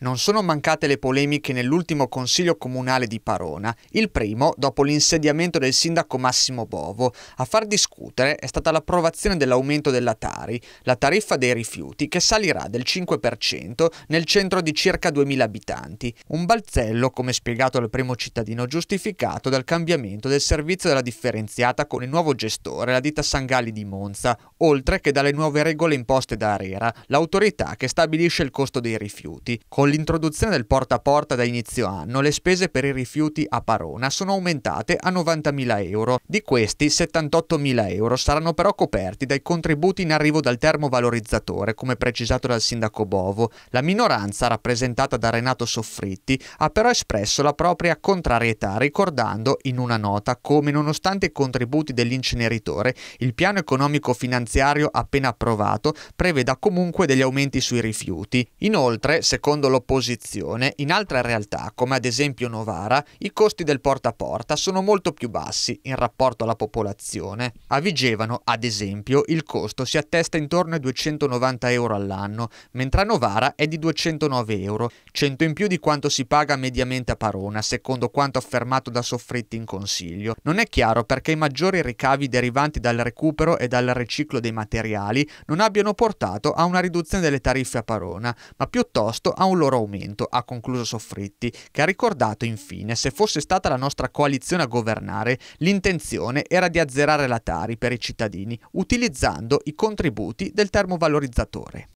Non sono mancate le polemiche nell'ultimo consiglio comunale di Parona, il primo dopo l'insediamento del sindaco Massimo Bovo. A far discutere è stata l'approvazione dell'aumento della Tari, la tariffa dei rifiuti, che salirà del 5% nel centro di circa 2000 abitanti. Un balzello, come spiegato al primo cittadino, giustificato dal cambiamento del servizio della differenziata con il nuovo gestore, la ditta Sangali di Monza, oltre che dalle nuove regole imposte da Arera, l'autorità che stabilisce il costo dei rifiuti. Con con l'introduzione del porta a porta da inizio anno, le spese per i rifiuti a Parona sono aumentate a 90.000 euro. Di questi 78.000 euro saranno però coperti dai contributi in arrivo dal termovalorizzatore, come precisato dal sindaco Bovo. La minoranza, rappresentata da Renato Soffritti, ha però espresso la propria contrarietà, ricordando in una nota come nonostante i contributi dell'inceneritore, il piano economico finanziario appena approvato preveda comunque degli aumenti sui rifiuti. Inoltre, secondo lo dell'opposizione, in altre realtà, come ad esempio Novara, i costi del porta a porta sono molto più bassi in rapporto alla popolazione. A Vigevano, ad esempio, il costo si attesta intorno ai 290 euro all'anno, mentre a Novara è di 209 euro, 100 in più di quanto si paga mediamente a Parona, secondo quanto affermato da Soffritti in consiglio. Non è chiaro perché i maggiori ricavi derivanti dal recupero e dal riciclo dei materiali non abbiano portato a una riduzione delle tariffe a Parona, ma piuttosto a un loro loro aumento, ha concluso Soffritti, che ha ricordato infine se fosse stata la nostra coalizione a governare, l'intenzione era di azzerare la Tari per i cittadini utilizzando i contributi del termovalorizzatore.